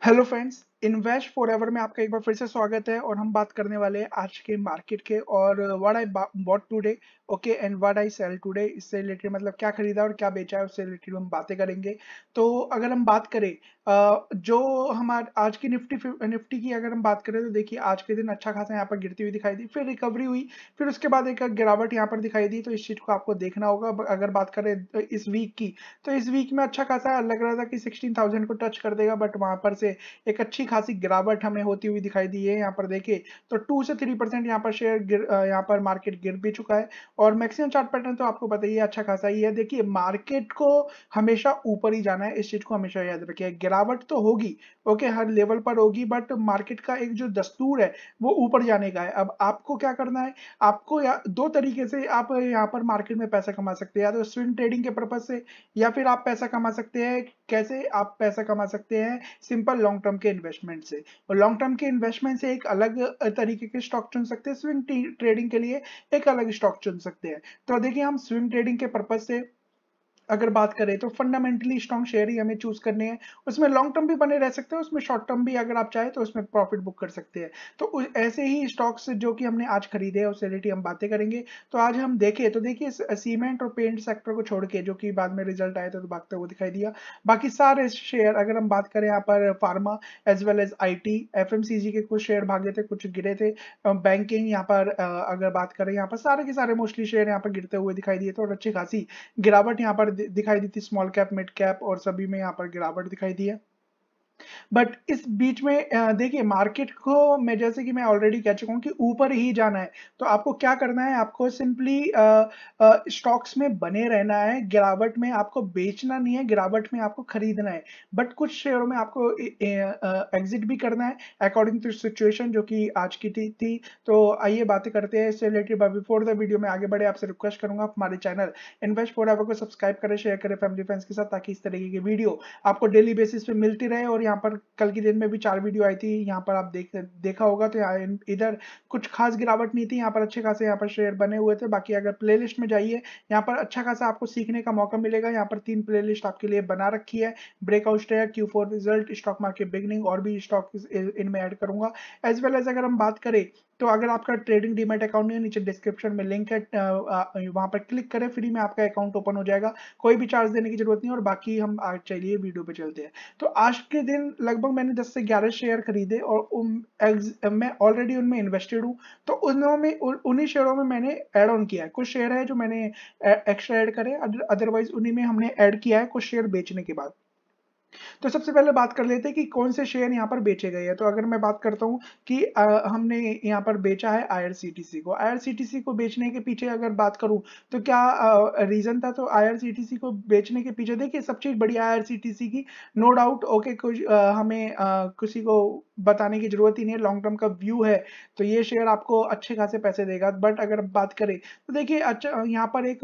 Hello friends, invest for ever में आपका एक बार फिर से स्वागत है और हम बात करने वाले हैं आज के मार्केट के और what I bought today okay and what I sell today इससे रिलेटेड मतलब क्या खरीदा और क्या बेचा है उससे रिलेटेड हम बातें करेंगे तो अगर हम बात करें जो हमारे आज की निफ्टी निफ्टी की अगर हम बात करें तो देखिए आज के दिन अच्छा खासा यहाँ पर गिरती हुई दिखाई दी फिर रिकवरी हुई फिर उसके बाद एक गिरावट यहाँ पर दिखाई दी तो इस चीज़ को आपको देखना होगा अगर बात करें इस वीक की तो इस वीक में अच्छा खासा लग रहा था कि सिक्सटीन को टच कर देगा बट वहाँ पर से एक अच्छी अच्छी खासी गिरावट हमें होती हुई दिखाई दी है यहाँ पर देखिए तो टू से थ्री परसेंट यहाँ पर शेयर गिर यहाँ पर मार्केट गिर भी चुका है और मैक्सिमम चार्ट पैटर्न तो आपको पता बताइए अच्छा खासा ही है देखिए मार्केट को हमेशा ऊपर ही जाना है इस चीज को हमेशा याद रखिए गिरावट तो होगी ओके हर लेवल पर होगी बट मार्केट का एक जो दस्तूर है वो ऊपर जाने का है अब आपको क्या करना है आपको दो तरीके से आप यहाँ पर मार्केट में पैसा कमा सकते हैं या तो स्विंग ट्रेडिंग के पर्पज से या फिर आप पैसा कमा सकते हैं कैसे आप पैसा कमा सकते हैं सिंपल लॉन्ग टर्म के इन्वेस्ट इन्वेस्टमेंट से और लॉन्ग टर्म के इन्वेस्टमेंट से एक अलग तरीके के स्टॉक चुन सकते हैं स्विंग ट्रेडिंग के लिए एक अलग स्टॉक चुन सकते हैं तो देखिए हम स्विंग ट्रेडिंग के पर्पज से अगर बात करें तो फंडामेंटली स्ट्रॉन्ग शेयर ही हमें चूज करने हैं उसमें लॉन्ग टर्म भी बने रह सकते हैं उसमें शॉर्ट टर्म भी अगर आप चाहें तो उसमें प्रॉफिट बुक कर सकते हैं तो ऐसे ही स्टॉक्स जो कि हमने आज खरीदे हैं उससे रिलेटेड हम बातें करेंगे तो आज हम देखें तो देखिए सीमेंट और पेंट सेक्टर को छोड़ के जो कि बाद में रिजल्ट आया था तो भागते हुए दिखाई दिया बाकी सारे शेयर अगर हम बात करें यहाँ पर pharma as well as I T के कुछ शेयर भागे थे कुछ गिरे थे बैंकिंग यहाँ पर अगर बात करें यहाँ पर सारे के सारे मोस्टली शेयर यहाँ पर गिरते हुए दिखाई दिए थे और अच्छी खासी गिरावट यहाँ पर दिखाई दी थी स्मॉल कैप मिड कैप और सभी में यहाँ पर गिरावट दिखाई दी है बट इस बीच में देखिए मार्केट को मैं जैसे कि मैं ऑलरेडी कह चुका हूँ कि ऊपर ही जाना है तो आपको क्या करना है आपको सिंपली स्टॉक्स में बने रहना है गिरावट में आपको बेचना नहीं है गिरावट में आपको खरीदना है बट कुछ शेयरों में आपको एग्जिट भी करना है अकॉर्डिंग टू सिचुएशन जो कि आज की थी, थी तो आइए बातें करते हैं इससे रिलेटेड बिफोर द वीडियो में आगे बढ़े आपसे रिक्वेस्ट करूंगा आप हमारे चैनल इन्वेस्ट फोर को सब्सक्राइब करें शेयर करें फैमिली फ्रेंड्स के साथ ताकि इस तरीके की वीडियो आपको डेली बेसिस पे मिलती रहे और यहाँ पर कल की दिन में भी चार वीडियो आई थी यहाँ पर आप देख देखा होगा तो यहाँ इधर कुछ खास गिरावट नहीं थी यहाँ पर अच्छे खासे यहाँ पर शेयर बने हुए थे बाकी अगर प्ले में जाइए यहाँ पर अच्छा खासा आपको सीखने का मौका मिलेगा यहाँ पर तीन प्ले आपके लिए बना रखी है breakout stair Q four result stock market beginning और भी स्टॉक इनमें ऐड करूंगा एज वेल एज अगर हम बात करें तो अगर आपका ट्रेडिंग डीमेट अकाउंट है नीचे डिस्क्रिप्शन में लिंक है वहां पर क्लिक करें फ्री में आपका अकाउंट ओपन हो जाएगा कोई भी चार्ज देने की जरूरत नहीं और बाकी हम आज चलिए वीडियो पे चलते हैं तो आज के दिन लेकिन लगभग मैंने 10 से 11 शेयर खरीदे और मैं ऑलरेडी उनमें इन्वेस्टेड हूँ तो उनमें उन्हीं शेयरों में मैंने ऐड ऑन किया है कुछ शेयर है जो मैंने एक्स्ट्रा ऐड करे अदरवाइज उन्हीं में हमने ऐड किया है कुछ शेयर बेचने के बाद तो सबसे पहले बात कर लेते हैं कि कौन से शेयर यहाँ पर बेचे गए हैं तो अगर मैं बात करता हूँ कि आ, हमने यहाँ पर बेचा है आईआरसीटीसी को आईआरसीटीसी को बेचने के पीछे अगर बात करूँ तो क्या रीज़न था तो आईआरसीटीसी को बेचने के पीछे देखिए सब चीज़ बड़ी आईआरसीटीसी की नो डाउट ओके कुछ हमें किसी को बताने की जरूरत ही नहीं है लॉन्ग टर्म का व्यू है तो ये शेयर आपको अच्छे खासे पैसे देगा बट अगर बात करें तो देखिए अच्छा यहाँ पर एक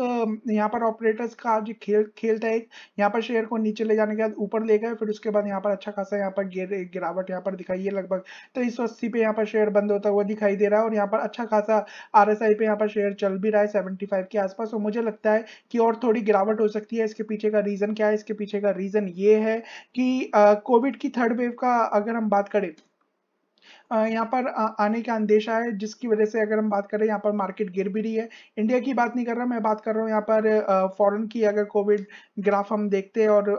यहाँ पर ऑपरेटर्स का जो खेल खेल था एक यहाँ पर शेयर को नीचे ले जाने के बाद ऊपर ले गए फिर उसके बाद यहाँ पर अच्छा खासा यहाँ पर गिर गिरावट यहाँ पर दिखाई है लगभग तेईस सौ अस्सी पे यहाँ पर शेयर बंद होता हुआ दिखाई दे रहा है और यहाँ पर अच्छा खासा आर एस आई पे यहाँ पर शेयर चल भी रहा है सेवेंटी फाइव के आसपास और मुझे लगता है कि और थोड़ी गिरावट हो सकती है इसके पीछे का रीज़न क्या है इसके पीछे का रीज़न ये है कि कोविड की थर्ड वेव का अगर हम बात करें यहाँ पर आने का अंदेशा है जिसकी वजह से अगर हम बात करें यहाँ पर मार्केट गिर भी रही है इंडिया की बात नहीं कर रहा मैं बात कर रहा हूँ यहाँ पर फॉरेन की अगर कोविड ग्राफ हम देखते हैं और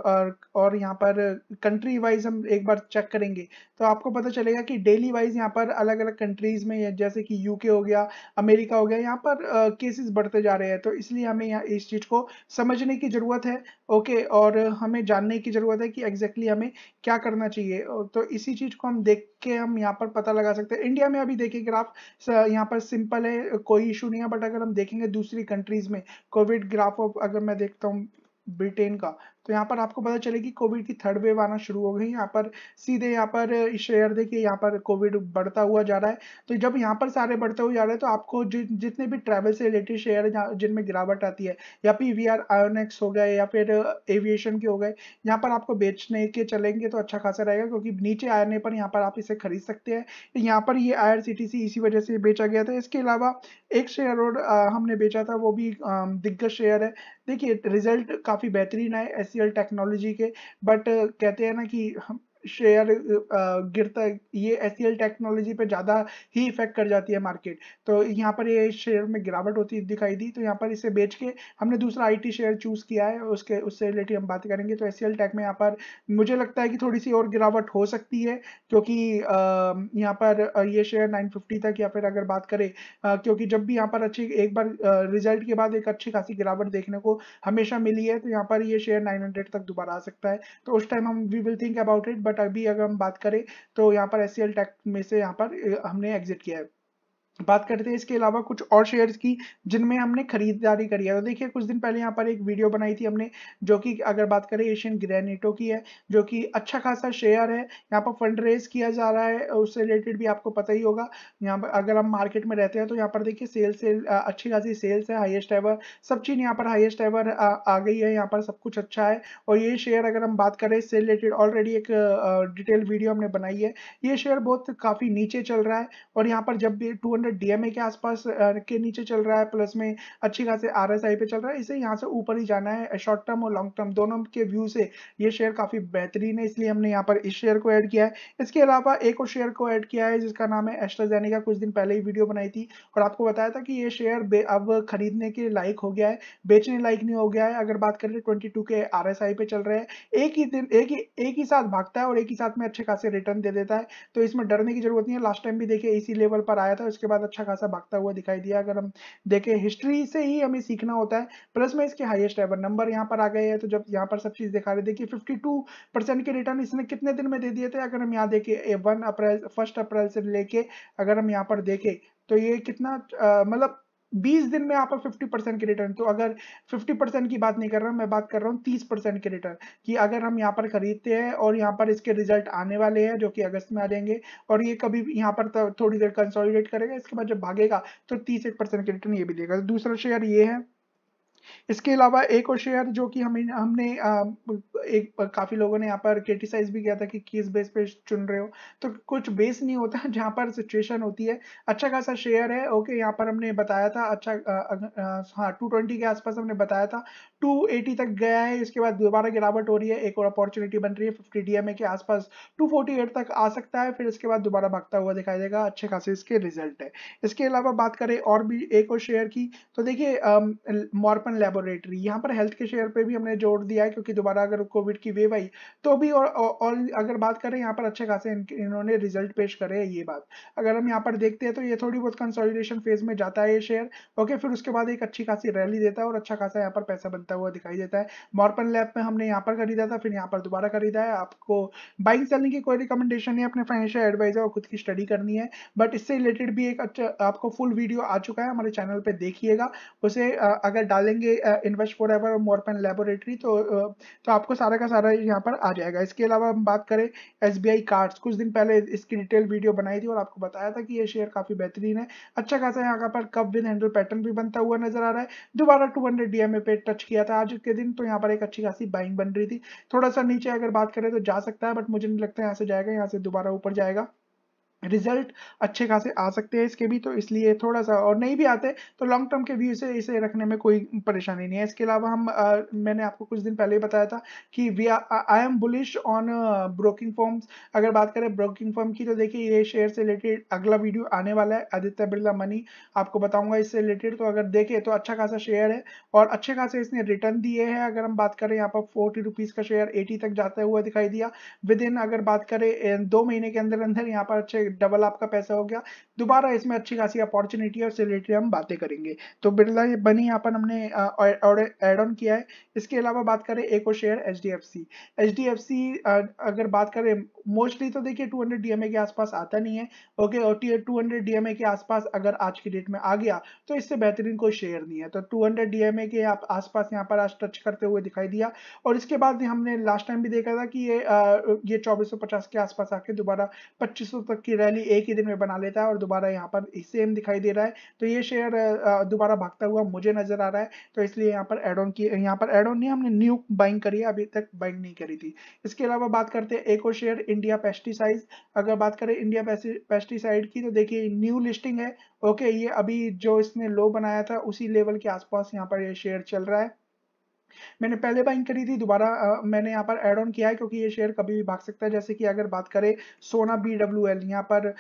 और यहाँ पर कंट्री वाइज हम एक बार चेक करेंगे तो आपको पता चलेगा कि डेली वाइज यहाँ पर अलग अलग कंट्रीज में जैसे कि यूके हो गया अमेरिका हो गया यहाँ पर केसेस बढ़ते जा रहे हैं तो इसलिए हमें यहाँ इस चीज़ को समझने की ज़रूरत है ओके और हमें जानने की ज़रूरत है कि एग्जैक्टली exactly हमें क्या करना चाहिए तो इसी चीज़ को हम देख के हम यहाँ पर पता लगा सकते हैं इंडिया में अभी देखिए ग्राफ यहाँ पर सिंपल है कोई इशू नहीं है बट अगर हम देखेंगे दूसरी कंट्रीज में कोविड ग्राफ अगर मैं देखता हूँ ब्रिटेन का तो यहाँ पर आपको पता चले कि कोविड की थर्ड वेव आना शुरू हो गई यहाँ पर सीधे यहाँ पर शेयर देखिए यहाँ पर कोविड बढ़ता हुआ जा रहा है तो जब यहाँ पर सारे बढ़ते हुए जा रहे हैं तो आपको जि, जितने भी ट्रैवल से रिलेटेड शेयर है जिनमें गिरावट आती है या फिर वी आर आयोनेक्स हो गए या फिर एविएशन के हो गए यहाँ पर आपको बेचने के चलेंगे तो अच्छा खासा रहेगा क्योंकि नीचे आने पर यहाँ पर आप इसे खरीद सकते हैं यहाँ पर ये आई इसी वजह से बेचा गया था इसके अलावा एक शेयर और हमने बेचा था वो भी दिग्गज शेयर है देखिए रिजल्ट काफ़ी बेहतरीन आए एस टेक्नोलॉजी e के बट कहते हैं ना कि हम शेयर गिरता है ये एस टेक्नोलॉजी e पे ज़्यादा ही इफेक्ट कर जाती है मार्केट तो यहाँ पर ये शेयर में गिरावट होती दिखाई दी तो यहाँ पर इसे बेच के हमने दूसरा आईटी शेयर चूज़ किया है उसके उससे रिलेटेड हम बात करेंगे तो एस टेक e में यहाँ पर मुझे लगता है कि थोड़ी सी और गिरावट हो सकती है क्योंकि यहाँ पर ये शेयर नाइन तक या फिर अगर बात करें क्योंकि जब भी यहाँ पर अच्छी एक बार रिजल्ट के बाद एक अच्छी खासी गिरावट देखने को हमेशा मिली है तो यहाँ पर ये शेयर नाइन तक दोबारा आ सकता है तो उस टाइम हम we will think about it but but अभी अगर हम बात करें तो यहाँ पर एस टैक्स में से यहाँ पर हमने एग्जिट किया है बात करते हैं इसके अलावा कुछ और शेयर्स की जिनमें हमने खरीदारी करी है तो देखिए कुछ दिन पहले यहाँ पर एक वीडियो बनाई थी हमने जो कि अगर बात करें एशियन ग्रेनेटो की है जो कि अच्छा खासा शेयर है यहाँ पर फंड रेज किया जा रहा है उससे रिलेटेड भी आपको पता ही होगा यहाँ पर अगर हम मार्केट में रहते हैं तो यहाँ पर देखिए सेल सेल अच्छी खासी सेल्स है हाइएस्ट एवर सब चीज यहाँ पर हाइएस्ट एवर आ, गई है यहाँ पर सब कुछ अच्छा है और ये शेयर अगर हम बात करें इससे रिलेटेड ऑलरेडी एक डिटेल वीडियो हमने बनाई है ये शेयर बहुत काफी नीचे चल रहा है और यहाँ पर जब टू हंड्रेड डीएमए के आसपास के नीचे चल रहा है प्लस में अच्छी खासे आर एस आई पे चल रहा है इसे यहाँ से ऊपर ही जाना है शॉर्ट टर्म और लॉन्ग टर्म दोनों के व्यू से ये शेयर काफी बेहतरीन है इसलिए हमने यहाँ पर इस शेयर को ऐड किया है इसके अलावा एक और शेयर को ऐड किया है जिसका नाम है एस्ट्राजेनी का कुछ दिन पहले ही वीडियो बनाई थी और आपको बताया था कि ये शेयर अब खरीदने के लायक हो गया है बेचने लायक नहीं हो गया है अगर बात करें ट्वेंटी तो टू के आर एस आई पे चल रहे हैं एक ही दिन एक ही एक ही साथ भागता है और एक ही साथ में अच्छे खासे रिटर्न दे देता है तो इसमें डरने की जरूरत नहीं है लास्ट टाइम भी देखिए इसी लेवल पर आया था उसके बाद बाद अच्छा खासा भागता हुआ दिखाई दिया अगर हम देखें हिस्ट्री से ही हमें सीखना होता है प्लस में इसके हाईएस्ट एवर नंबर यहाँ पर आ गए हैं तो जब यहाँ पर सब चीज़ दिखा रहे देखिए फिफ्टी परसेंट के रिटर्न इसने कितने दिन में दे दिए थे अगर हम यहाँ देखें वन अप्रैल फर्स्ट अप्रैल से लेके अगर हम यहाँ पर देखें तो ये कितना मतलब बीस दिन में आपको फिफ्टी परसेंट के रिटर्न तो अगर फिफ्टी परसेंट की बात नहीं कर रहा हूँ मैं बात कर रहा हूँ तीस परसेंट के रिटर्न कि अगर हम यहाँ पर खरीदते हैं और यहाँ पर इसके रिजल्ट आने वाले हैं जो कि अगस्त में आ जाएंगे और ये कभी यहाँ पर थोड़ी देर कंसोलिडेट करेगा इसके बाद जब भागेगा तो तीस एक परसेंट के रिटर्न ये भी देगा दूसरा शेयर ये है इसके अलावा एक और शेयर जो कि हमें हमने एक काफ़ी लोगों ने यहाँ पर क्रिटिसाइज भी किया था कि किस बेस पे चुन रहे हो तो कुछ बेस नहीं होता जहाँ पर सिचुएशन होती है अच्छा खासा शेयर है ओके यहाँ पर हमने बताया था अच्छा हाँ टू ट्वेंटी के आसपास हमने बताया था टू एटी तक गया है इसके बाद दोबारा गिरावट हो रही है एक और अपॉर्चुनिटी बन रही है फिफ्टी डी के आसपास टू तक आ सकता है फिर इसके बाद दोबारा भागता हुआ दिखाई देगा अच्छे खासे इसके रिजल्ट है इसके अलावा बात करें और भी एक और शेयर की तो देखिए मॉर्पन एंड लेबोरेटरी यहाँ पर हेल्थ के शेयर पे भी हमने जोड़ दिया है क्योंकि दोबारा अगर कोविड की वेव आई तो भी और, और अगर बात करें यहाँ पर अच्छे खासे इन, इन्होंने रिजल्ट पेश करे है ये बात अगर हम यहाँ पर देखते हैं तो ये थोड़ी बहुत कंसोलिडेशन फेज में जाता है ये शेयर ओके फिर उसके बाद एक अच्छी खासी रैली देता है और अच्छा खासा यहाँ पर पैसा बनता हुआ दिखाई देता है मॉर्पन लैब में हमने यहाँ पर खरीदा था फिर यहाँ पर दोबारा खरीदा है आपको बाइंग सेलिंग की कोई रिकमेंडेशन नहीं अपने फाइनेंशियल एडवाइजर और खुद की स्टडी करनी है बट इससे रिलेटेड भी एक अच्छा आपको फुल वीडियो आ चुका है हमारे चैनल पर देखिएगा उसे अगर डालेंगे करेंगे invest for ever more Morepen laboratory तो तो आपको सारा का सारा यहाँ पर आ जाएगा इसके अलावा हम बात करें एस बी कुछ दिन पहले इसकी डिटेल वीडियो बनाई थी और आपको बताया था कि ये शेयर काफ़ी बेहतरीन है अच्छा खासा यहाँ का पर कप विद हैंडल पैटर्न भी बनता हुआ नजर आ रहा है दोबारा टू हंड्रेड पे टच किया था आज के दिन तो यहाँ पर एक अच्छी खासी बाइंग बन रही थी थोड़ा सा नीचे अगर बात करें तो जा सकता है बट मुझे नहीं लगता है यहाँ से जाएगा यहाँ से दोबारा ऊपर जाएगा रिजल्ट अच्छे खासे आ सकते हैं इसके भी तो इसलिए थोड़ा सा और नहीं भी आते तो लॉन्ग टर्म के व्यू से इसे रखने में कोई परेशानी नहीं है इसके अलावा हम आ, मैंने आपको कुछ दिन पहले ही बताया था कि we I am bullish on broking firms अगर बात करें ब्रोकिंग फॉर्म की तो देखिए ये शेयर से रिलेटेड अगला वीडियो आने वाला है आदित्य बिरला मनी आपको बताऊंगा इससे रिलेटेड तो अगर देखें तो अच्छा खासा शेयर है और अच्छे खासे इसने रिटर्न दिए हैं अगर हम बात करें यहाँ पर फोर्टी रुपीज़ का शेयर एटी तक जाता हुआ दिखाई दिया विद इन अगर बात करें दो महीने के अंदर अंदर यहाँ पर अच्छे डबल आपका पैसा हो गया दोबारा इसमें अच्छी खासी अपॉर्चुनिटी है उससे रिलेटेड हम बातें करेंगे तो बिरला ये बनी यहाँ पर हमने एड ऑन किया है इसके अलावा बात करें एक और share H D F C अगर बात करें मोस्टली तो देखिए टू हंड्रेड डीएमए के आसपास आता नहीं है ओके और टू हंड्रेड डीएमए के आसपास अगर आज की डेट में आ गया तो इससे बेहतरीन कोई शेयर नहीं है तो टू हंड्रेड डीएमए के आप आसपास यहाँ पर आज टच करते हुए दिखाई दिया और इसके बाद हमने लास्ट टाइम भी देखा था कि ये आ, ये 2450 के आसपास आके दोबारा 2500 तक की की रैली एक ही दिन में बना लेता है और दोबारा यहाँ पर सेम दिखाई दे रहा है तो ये शेयर दोबारा भागता हुआ मुझे नजर आ रहा है तो इसलिए यहाँ पर एड ऑन की यहाँ पर एड ऑन नहीं हमने न्यू बाइंग करी है अभी तक बाइंग नहीं करी थी इसके अलावा बात करते हैं एक और शेयर इंडिया पेस्टिसाइड अगर बात करें इंडिया पेस्टिसाइड की तो देखिए न्यू लिस्टिंग है ओके ये अभी जो इसने लो बनाया था उसी लेवल के आसपास यहाँ पर ये शेयर चल रहा है मैंने पहले बाइंग करी थी दोबारा मैंने यहाँ पर एड ऑन किया है क्योंकि ये शेयर कभी भी भाग सकता है जैसे कि अगर बात करें सोना बी डब्ल्यू एल यहाँ पर आ,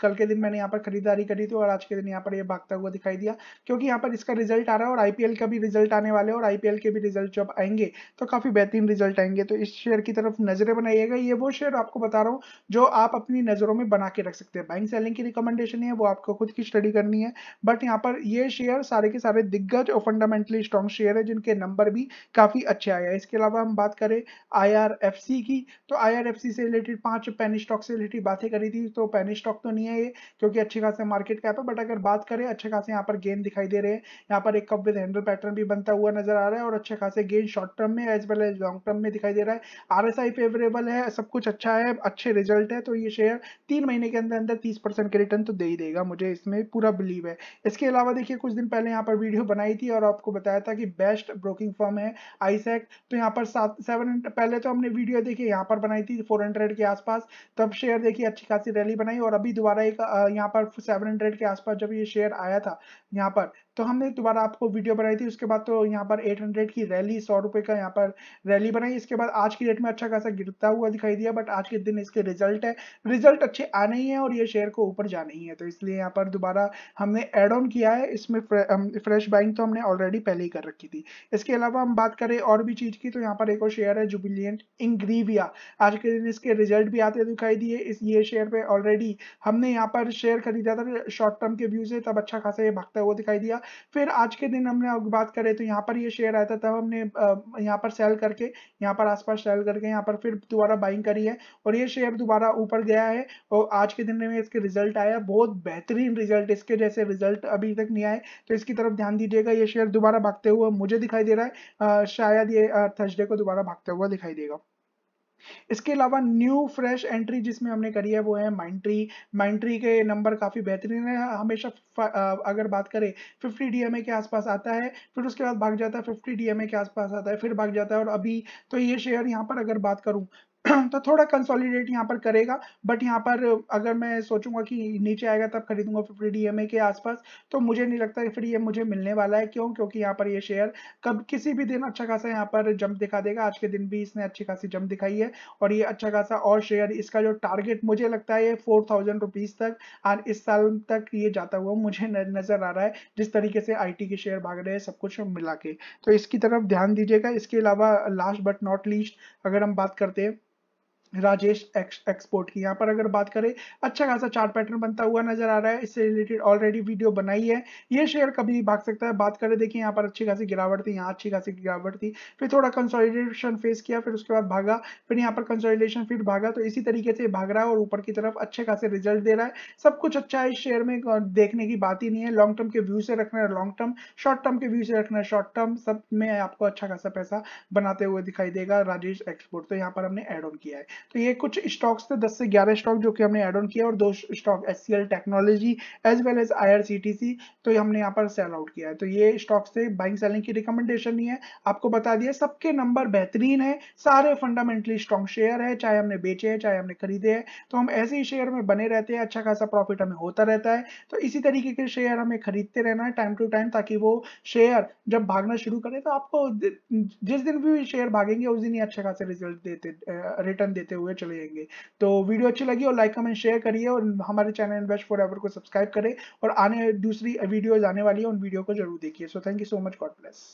कल के दिन मैंने यहाँ पर खरीदारी करी थी और आज के दिन यहाँ पर ये यह भागता हुआ दिखाई दिया क्योंकि यहाँ पर इसका रिजल्ट आ रहा है और आई का भी रिजल्ट आने वाले और आई के भी रिजल्ट जब आएंगे तो काफी बेहतरीन रिजल्ट आएंगे तो इस शेयर की तरफ नजरें बनाइएगा ये वो शेयर आपको बता रहा हूँ जो आप अपनी नजरों में बना के रख सकते हैं बाइंग सेलिंग की रिकमेंडेशन है वो आपको खुद की स्टडी करनी है बट यहाँ पर ये शेयर सारे के सारे दिग्गज और फंडामेंटली स्ट्रॉन्ग शेयर है जिनके नंबर भी काफ़ी अच्छे आए हैं इसके अलावा हम बात करें आईआरएफसी की तो आईआरएफसी से रिलेटेड पांच पेनी स्टॉक से रिलेटेड बातें करी थी तो पेनी स्टॉक तो नहीं है ये क्योंकि अच्छे खासे मार्केट कैप है बट अगर बात करें अच्छे खासे यहाँ पर गेन दिखाई दे रहे हैं यहाँ पर एक कप विद हैंडल पैटर्न भी बनता हुआ नजर आ रहा है और अच्छे खासे गेन शॉर्ट टर्म में as well as long term में दिखाई दे रहा है आरएसआई फेवरेबल है सब कुछ अच्छा है अच्छे रिजल्ट है तो ये शेयर तीन महीने के अंदर अंदर तीस परसेंट के रिटर्न तो दे ही देगा मुझे इसमें पूरा बिलीव है इसके अलावा देखिए कुछ दिन पहले यहाँ पर वीडियो बनाई थी और आपको बताया था कि बेस्ट ब्रोकिंग फर्म है आईसेक तो यहाँ पर सात सेवन पहले तो हमने वीडियो देखी यहाँ पर बनाई थी फोर हंड्रेड के आसपास तब शेयर देखिए अच्छी खासी रैली बनाई और अभी दोबारा एक यहाँ पर सेवन हंड्रेड के आसपास जब ये शेयर आया था यहाँ पर तो हमने दोबारा आपको वीडियो बनाई थी उसके बाद तो यहाँ पर 800 की रैली सौ रुपये का यहाँ पर रैली बनाई इसके बाद आज की डेट में अच्छा खासा गिरता हुआ दिखाई दिया बट आज के दिन इसके रिजल्ट है रिजल्ट अच्छे आने ही है और ये शेयर को ऊपर जाने ही है तो इसलिए यहाँ पर दोबारा हमने एड ऑन किया है इसमें फ्रेश बाइंग तो हमने ऑलरेडी पहले ही कर रखी थी इसके अलावा हम बात करें और भी चीज़ की तो यहाँ पर एक और शेयर है जुबिलियंट इंग्रीविया आज के दिन इसके रिजल्ट भी आते दिखाई दिए इस ये शेयर पे ऑलरेडी हमने यहाँ पर शेयर खरीदा था शॉर्ट टर्म के व्यू से तब अच्छा खासा ये भागता हुआ दिखाई दिया फिर आज के दिन हमने बात करें तो यहाँ पर ये शेयर आया था तब हमने यहाँ पर सेल करके यहाँ पर आसपास सेल करके यहाँ पर फिर दोबारा बाइंग करी है और ये शेयर दोबारा ऊपर गया है और आज के दिन में इसके रिजल्ट आया बहुत बेहतरीन रिजल्ट इसके जैसे रिजल्ट अभी तक नहीं आए तो इसकी तरफ ध्यान दीजिएगा ये शेयर दोबारा भागते हुए मुझे दिखाई दे रहा है शायद ये थर्सडे को दोबारा भागता हुआ दिखाई देगा इसके अलावा न्यू फ्रेश एंट्री जिसमें हमने करी है वो है माइंट्री माइंट्री के नंबर काफ़ी बेहतरीन है हमेशा अगर बात करें 50 डीएमए के आसपास आता है फिर उसके बाद भाग जाता है 50 डीएमए के आसपास आता है फिर भाग जाता है और अभी तो ये शेयर यहाँ पर अगर बात करूँ तो थोड़ा कंसोलिडेट यहाँ पर करेगा बट यहाँ पर अगर मैं सोचूंगा कि नीचे आएगा तब खरीदूंगा फिफ्टी डी के आसपास तो मुझे नहीं लगता कि फिर ये मुझे मिलने वाला है क्यों क्योंकि यहाँ पर ये शेयर कब किसी भी दिन अच्छा खासा यहाँ पर जंप दिखा देगा आज के दिन भी इसने अच्छी खासी जंप दिखाई है और ये अच्छा खासा और शेयर इसका जो टारगेट मुझे लगता है ये फोर थाउजेंड रुपीज तक और इस साल तक ये जाता हुआ मुझे नजर आ रहा है जिस तरीके से आई के शेयर भाग रहे हैं सब कुछ मिला के तो इसकी तरफ ध्यान दीजिएगा इसके अलावा लास्ट बट नॉट लीस्ट अगर हम बात करते हैं राजेश एक्स एक्सपोर्ट की यहाँ पर अगर बात करें अच्छा खासा चार्ट पैटर्न बनता हुआ नजर आ रहा है इससे रिलेटेड ऑलरेडी वीडियो बनाई है ये शेयर कभी भी भाग सकता है बात करें देखिए यहाँ पर अच्छी खासी गिरावट थी यहाँ अच्छी खासी गिरावट थी फिर थोड़ा कंसोलिडेशन फेस किया फिर उसके बाद भागा फिर यहाँ पर कंसोलिडेशन फिर भागा तो इसी तरीके से भाग रहा है और ऊपर की तरफ अच्छे खासे रिजल्ट दे रहा है सब कुछ अच्छा है इस शेयर में देखने की बात ही नहीं है लॉन्ग टर्म के व्यू से रखना है लॉन्ग टर्म शॉर्ट टर्म के व्यू से रखना है शॉर्ट टर्म सब में आपको अच्छा खासा पैसा बनाते हुए दिखाई देगा राजेश एक्सपोर्ट तो यहाँ पर हमने एड ऑन किया है तो ये कुछ स्टॉक्स थे दस से ग्यारह स्टॉक जो कि हमने एड ऑन किया और दो stock S C L technology as well as I तो ये हमने यहाँ पर सेल आउट किया है तो ये स्टॉक्स थे बाइंग सेलिंग की रिकमेंडेशन नहीं है आपको बता दिया सबके नंबर बेहतरीन है सारे फंडामेंटली स्ट्रॉन्ग शेयर है चाहे हमने बेचे हैं चाहे हमने खरीदे हैं तो हम ऐसे ही शेयर में बने रहते हैं अच्छा खासा प्रॉफिट हमें होता रहता है तो इसी तरीके के शेयर हमें खरीदते रहना है टाइम टू टाइम ताकि वो शेयर जब भागना शुरू करें तो आपको जिस दिन भी शेयर भागेंगे उस दिन ही अच्छे खासे रिजल्ट देते रिटर्न देते लेते हुए चले जाएंगे तो वीडियो अच्छी लगी और लाइक कमेंट शेयर करिए और हमारे चैनल इन्वेस्ट फॉर एवर को सब्सक्राइब करें और आने दूसरी वीडियोज आने वाली है उन वीडियो को जरूर देखिए so thank you so much God bless